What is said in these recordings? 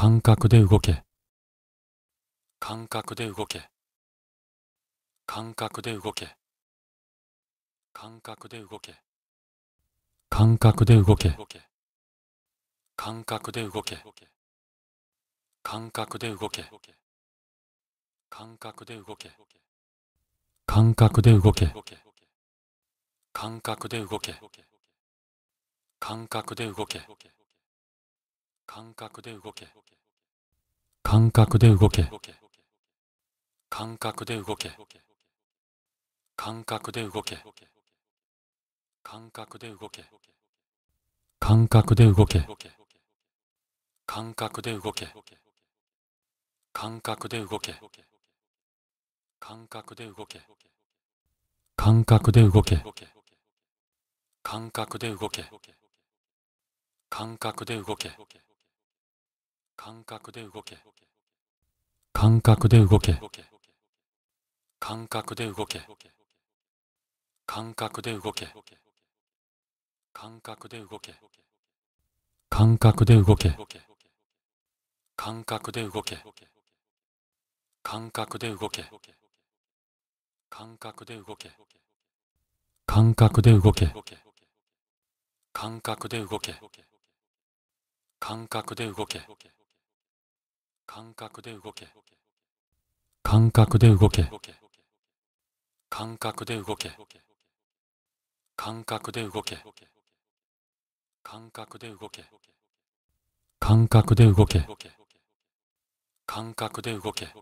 感覚で動け感覚で動け感覚で動け感覚で動け感覚で動け感覚で動け感覚で動け感覚で動け感覚で動け感覚で動け感覚で動け感覚で動け感覚で動け感覚で動け感覚で動け感覚で動け感覚で動け感覚で動け感覚で動け感覚で動け感覚で動け感覚で動け感覚で動け感覚で動け感覚で動け感覚で動け感覚で動け感覚で動け感覚で動け感覚で動け感覚で動け感覚で動け感覚で動け感覚で動け感覚で動け感覚で動け感覚で動け感覚で動け感覚で動け感覚で動け感覚で動け感覚で動け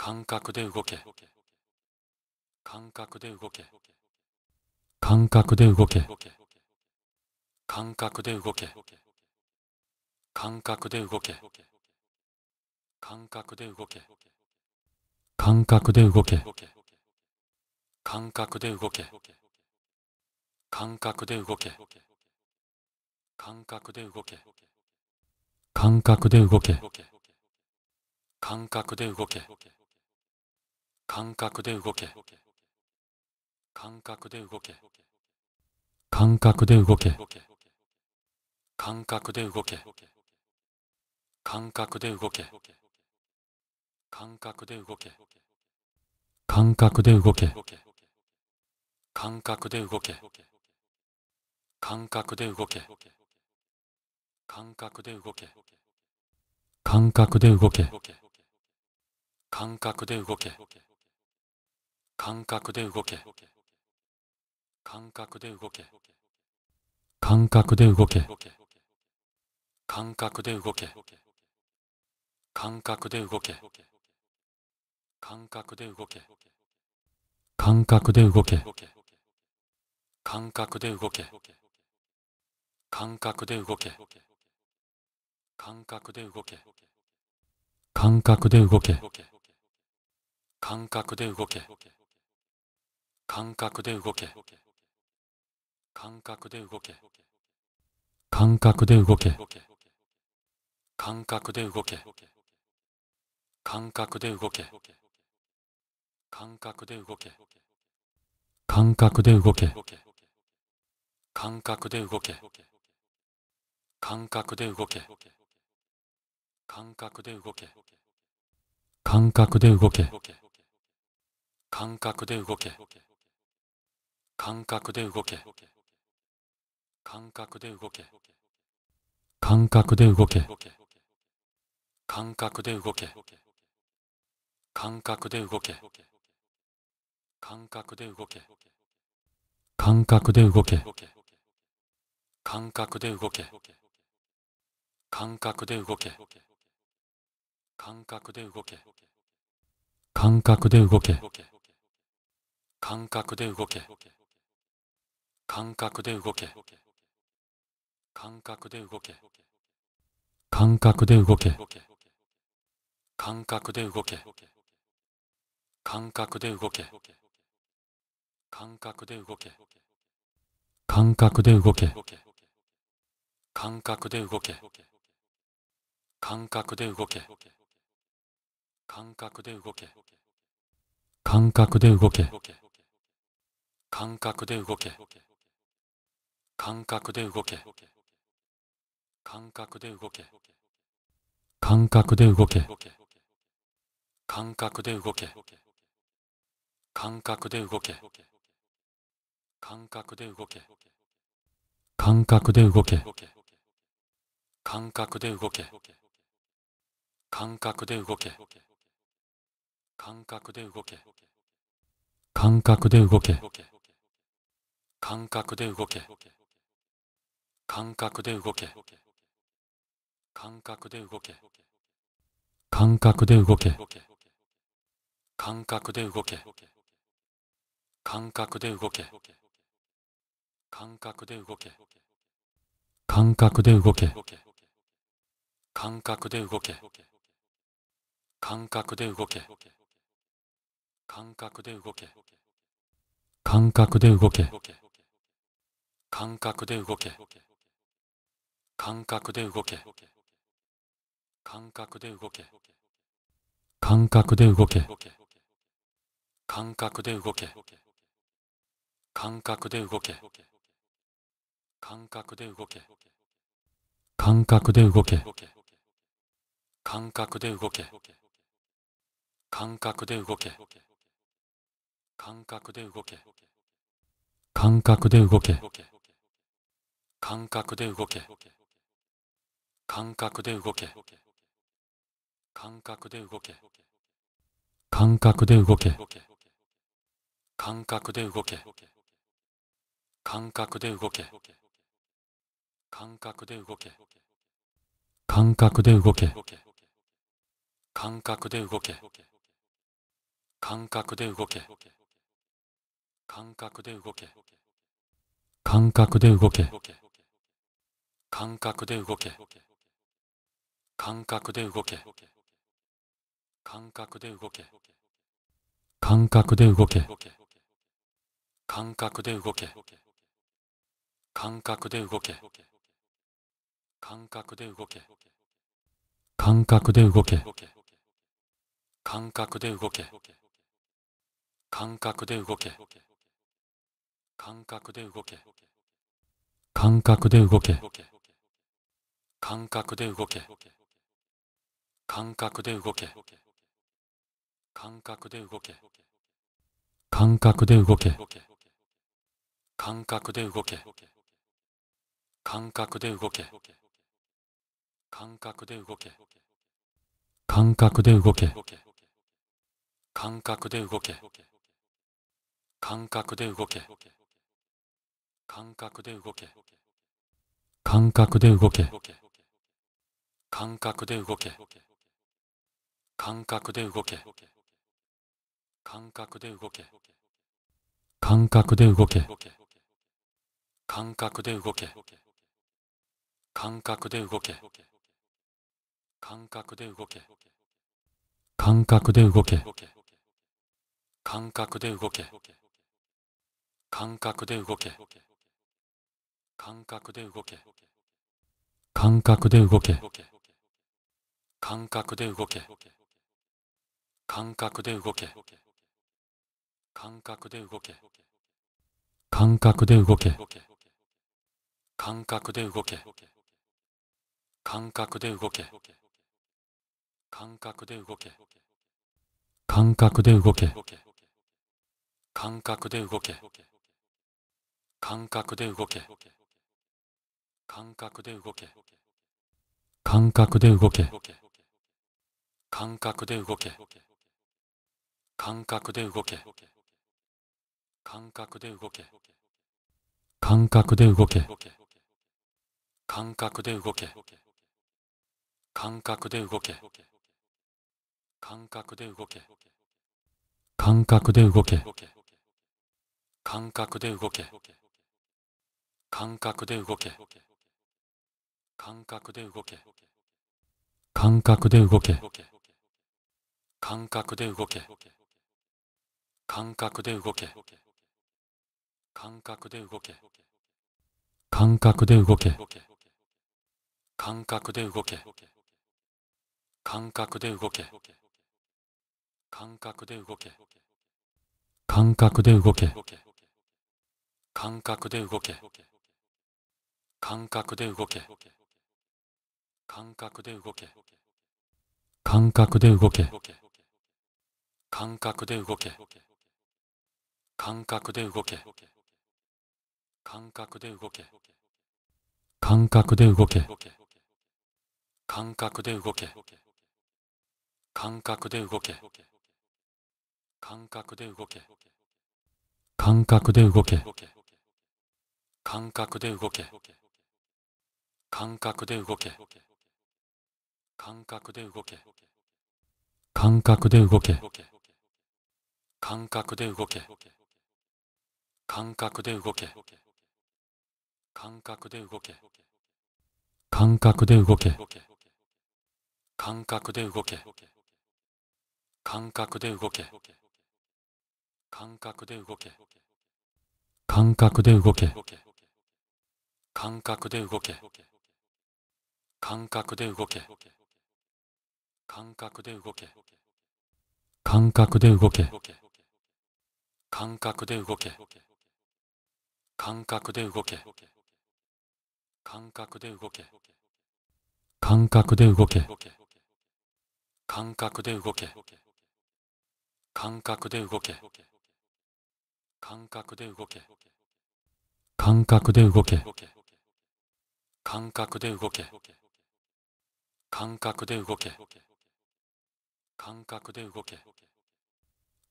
感覚で動け感覚で動け感覚で動け感覚で動け感覚で動け感覚で動け感覚で動け感覚で動け感覚で動け感覚で動け感覚で動け感覚で動け感覚で動け感覚で動け感覚で動け感覚で動け感覚で動け感覚で動け感覚で動け感覚で動け感覚で動け感覚で動け感覚で動け感覚で動け感覚で動け感覚で動け感覚で動け感覚で動け感覚で動け感覚で動け感覚で動け感覚で動け感覚で動け感覚で動け感覚で動け感覚で動け感覚で動け感覚で動け感覚で動け感覚で動け感覚で動け感覚で動け感覚で動け感覚で動け感覚で動け感覚で動け感覚で動け感覚で動け感覚で動け感覚で動け感覚で動け感覚で動け感覚で動け感覚で動け感覚で動け感覚で動け感覚で動け感覚で動け感覚で動け感覚で動け感覚で動け感覚で動け感覚で動け感覚で動け感覚で動け感覚で動け感覚で動け感覚で動け感覚で動け感覚で動け感覚で動け感覚で動け感覚で動け感覚で動け感覚で動け感覚で動け感覚で動け感覚で動け感覚で動け感覚で動け感覚で動け感覚で動け感覚で動け感覚で動け感覚で動け感覚で動け感覚で動け感覚で動け感覚で動け感覚で動け感覚で動け感覚で動け感覚で動け感覚で動け感覚で動け感覚で動け感覚で動け感覚で動け感覚で動け感覚で動け感覚で動け感覚で動け感覚で動け感覚で動け感覚で動け感覚で動け感覚で動け感覚で動け感覚で動け感覚で動け感覚で動け感覚で動け感覚で動け感覚で動け感覚で動け感覚で動け感覚で動け感覚で動け感覚で動け感覚で動け感覚で動け感覚で動け感覚で動け感覚で動け感覚で動け感覚で動け感覚で動け感覚で動け感覚で動け感覚で動け感覚で動け感覚で動け感覚で動け感覚で動け感覚で動け感覚で動け感覚で動け感覚で動け感覚で動け感覚で動け感覚で動け感覚で動け感覚で動け感覚で動け感覚で動け感覚で動け感覚で動け感覚で動け感覚で動け感覚で動け感覚で動け感覚で動け感覚で動け感覚で動け感覚で動け感覚で動け感覚で動け感覚で動け感覚で動け感覚で動け感覚で動け感覚で動け感覚で動け感覚で動け感覚で動け感覚で動け感覚で動け感覚で動け感覚で動け感覚で動け感覚で動け感覚で動け感覚で動け感覚で動け感覚で動け感覚で動け感覚で動け感覚で動け感覚で動け感覚で動け感覚で動け感覚で動け感覚で動け感覚で動け感覚で動け感覚で動け感覚で動け感覚で動け感覚で動け感覚で動け感覚で動け感覚で動け感覚で動け感覚で動け感覚で動け感覚で動け感覚で動け感覚で動け感覚で動け感覚で動け感覚で動け感覚で動け感覚で動け感覚で動け感覚で動け感覚で動け感覚で動け感覚で動け感覚で動け感覚で動け感覚で動け感覚で動け感覚で動け感覚で動け感覚で動け感覚で動け感覚で動け感覚で動け感覚で動け感覚で動け感覚で動け感覚で動け感覚で動け感覚で動け感覚で動け感覚で動け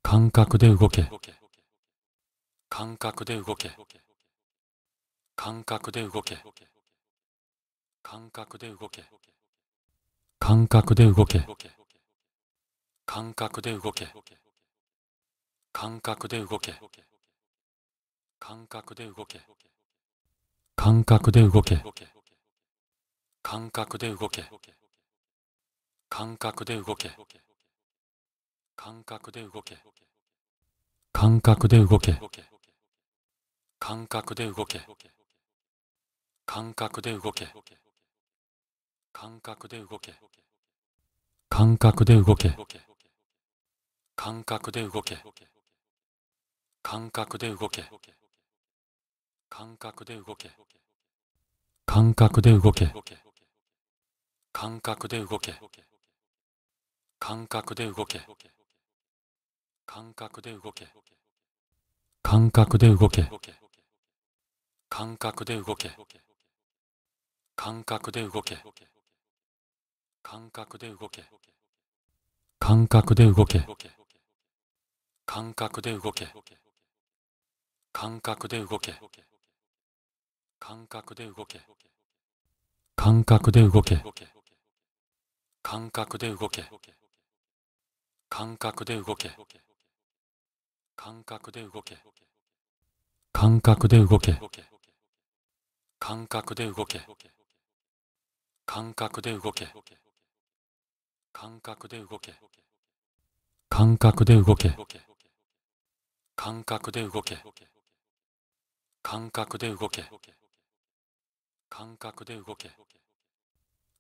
感覚で動け感覚で動け感覚で動け感覚で動け感覚で動け感覚で動け感覚で動け感覚で動け感覚で動け感覚で動け感覚で動け感覚で動け感覚で動け感覚で動け感覚で動け感覚で動け感覚で動け感覚で動け感覚で動け感覚で動け感覚で動け感覚で動け感覚で動け感覚で動け感覚で動け感覚で動け感覚で動け感覚で動け感覚で動け感覚で動け感覚で動け感覚で動け感覚で動け感覚で動け感覚で動け感覚で動け感覚で動け感覚で動け感覚で動け感覚で動け感覚で動け感覚で動け感覚で動け感覚で動け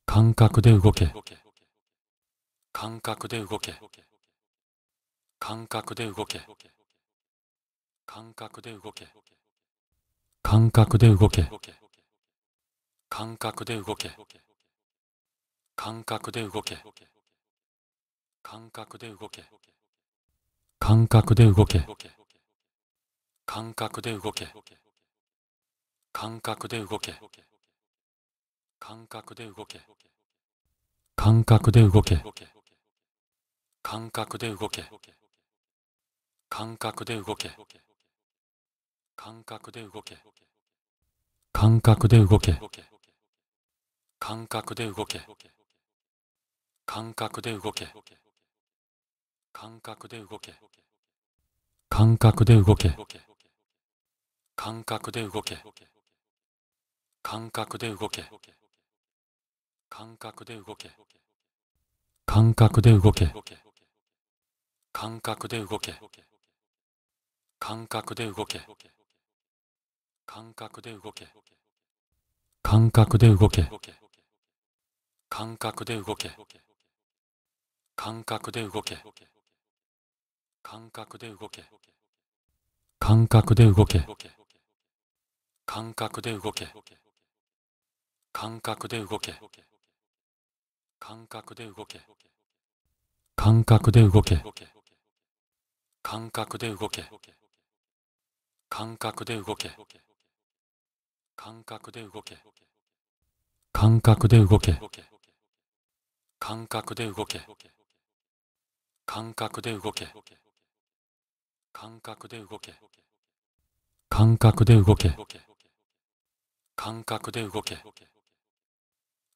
感覚で動け感覚で動け感覚で動け感覚で動け感覚で動け感覚で動け感覚で動け感覚で動け感覚で動け感覚で動け感覚で動け感覚で動け感覚で動け感覚で動け感覚で動け感覚で動け感覚で動け感覚で動け感覚で動け感覚で動け感覚で動け感覚で動け感覚で動け感覚で動け感覚で動け感覚で動け感覚で動け感覚で動け感覚で動け感覚で動け感覚で動け感覚で動け感覚で動け感覚で動け感覚で動け感覚で動け感覚で動け感覚で動け感覚で動け感覚で動け感覚で動け感覚で動け感覚で動け感覚で動け感覚で動け感覚で動け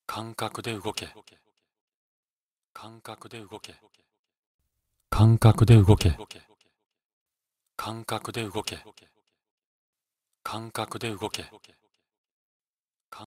感覚で動け感覚で動け感覚で動け感覚で動け感覚で動け